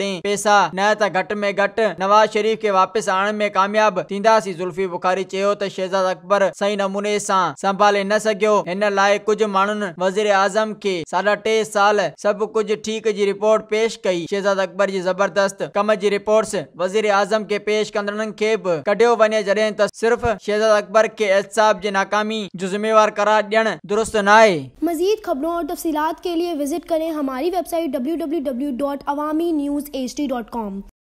छॾे पैसा न त घटि में घट नवाज़ शरीफ़ के वापस आने में कामयाब थी ज़ुल्फी बुखारी शहज़ाद अकबर सही नमूने से संभाले न सको इन लाइ कुछ माण्हुनि वज़ीर आज़म के साढा टे साल सब कुछ ठीक की रिपोर्ट पेश कई शहज़ाद अकबर की ज़बरदस्त कम की रिपोर्ट्स वज़ीर आज़म के पेश कंदड़नि खे बि कढियो वञे सिर्फ़ शहज़ाद अकबर के एहसाब की नाकामी जो जिम्मेवार करार देना दुरुस्त न आए मजीद खबरों और तफसीत के लिए विजिट करें हमारी website W W W dot Awami news timesHD.com.